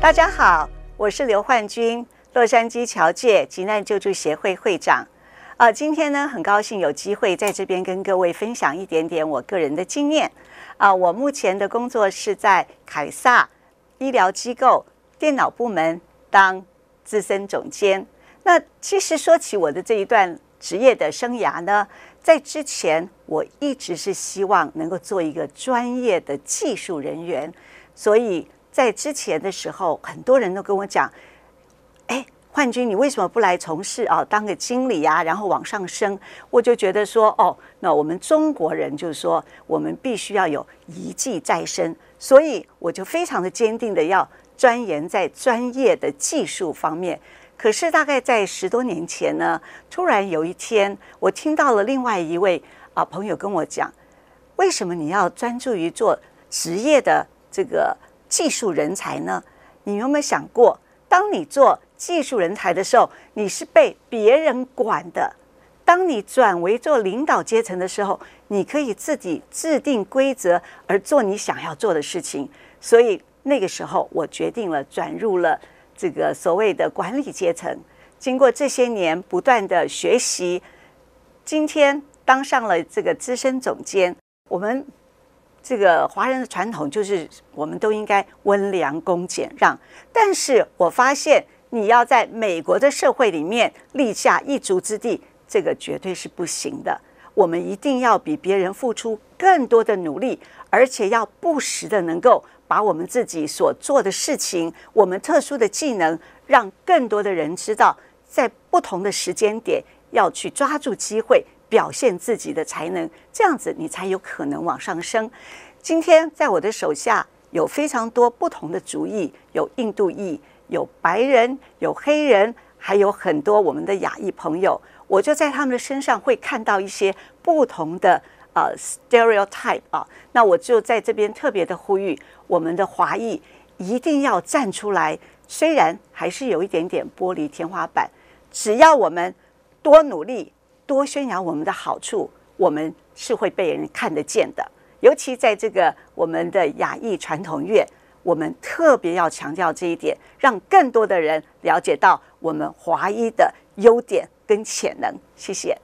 大家好，我是刘焕军，洛杉矶侨界急难救助协会会长。呃，今天呢，很高兴有机会在这边跟各位分享一点点我个人的经验。啊，我目前的工作是在凯撒医疗机构电脑部门当资深总监。那其实说起我的这一段职业的生涯呢，在之前，我一直是希望能够做一个专业的技术人员，所以。在之前的时候，很多人都跟我讲：“哎，焕君，你为什么不来从事啊，当个经理呀？然后往上升。”我就觉得说：“哦，那我们中国人就是说，我们必须要有一技在身。”所以我就非常的坚定的要钻研在专业的技术方面。可是大概在十多年前呢，突然有一天，我听到了另外一位啊朋友跟我讲：“为什么你要专注于做职业的这个？”技术人才呢？你有没有想过，当你做技术人才的时候，你是被别人管的；当你转为做领导阶层的时候，你可以自己制定规则，而做你想要做的事情。所以那个时候，我决定了转入了这个所谓的管理阶层。经过这些年不断的学习，今天当上了这个资深总监。我们。这个华人的传统就是，我们都应该温良恭俭让。但是我发现，你要在美国的社会里面立下一足之地，这个绝对是不行的。我们一定要比别人付出更多的努力，而且要不时的能够把我们自己所做的事情，我们特殊的技能，让更多的人知道，在不同的时间点要去抓住机会，表现自己的才能，这样子你才有可能往上升。今天在我的手下有非常多不同的族裔，有印度裔，有白人，有黑人，还有很多我们的亚裔朋友。我就在他们的身上会看到一些不同的呃 stereotype 啊。那我就在这边特别的呼吁我们的华裔一定要站出来。虽然还是有一点点玻璃天花板，只要我们多努力，多宣扬我们的好处，我们是会被人看得见的。尤其在这个我们的雅艺传统乐，我们特别要强调这一点，让更多的人了解到我们华医的优点跟潜能。谢谢。